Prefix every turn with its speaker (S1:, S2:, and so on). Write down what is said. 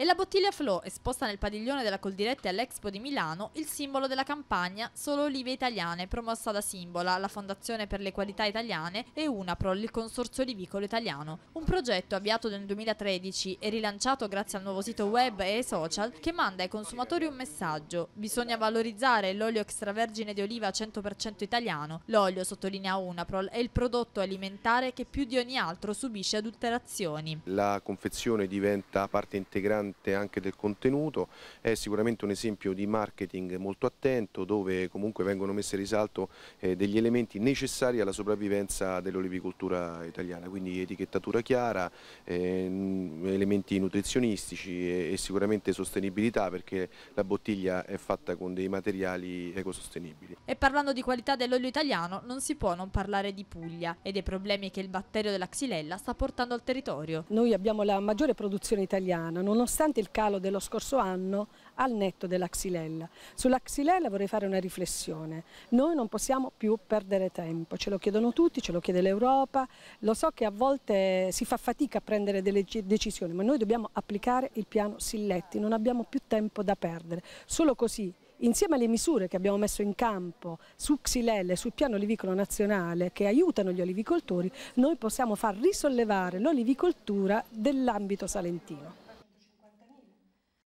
S1: e la bottiglia Flow, esposta nel padiglione della Coldiretti all'Expo di Milano, il simbolo della campagna Solo Olive Italiane, promossa da Simbola, la Fondazione per le Qualità Italiane e Unaprol, il Consorzio Olivicolo Italiano. Un progetto avviato nel 2013 e rilanciato grazie al nuovo sito web e social che manda ai consumatori un messaggio. Bisogna valorizzare l'olio extravergine di oliva 100% italiano. L'olio, sottolinea Unaprol, è il prodotto alimentare che più di ogni altro subisce adulterazioni.
S2: La confezione diventa parte integrante sicuramente anche del contenuto, è sicuramente un esempio di marketing molto attento dove comunque vengono messi in risalto eh, degli elementi necessari alla sopravvivenza dell'olivicoltura italiana, quindi etichettatura chiara, ehm, elementi nutrizionistici e sicuramente sostenibilità perché la bottiglia è fatta con dei materiali ecosostenibili.
S1: E parlando di qualità dell'olio italiano non si può non parlare di Puglia e dei problemi che il batterio della xylella sta portando al territorio.
S3: Noi abbiamo la maggiore produzione italiana, nonostante nonostante il calo dello scorso anno al netto della xylella. Sulla xylella vorrei fare una riflessione, noi non possiamo più perdere tempo, ce lo chiedono tutti, ce lo chiede l'Europa, lo so che a volte si fa fatica a prendere delle decisioni, ma noi dobbiamo applicare il piano Silletti, non abbiamo più tempo da perdere, solo così insieme alle misure che abbiamo messo in campo su Xilelle, sul piano olivicolo nazionale che aiutano gli olivicoltori, noi possiamo far risollevare l'olivicoltura dell'ambito salentino.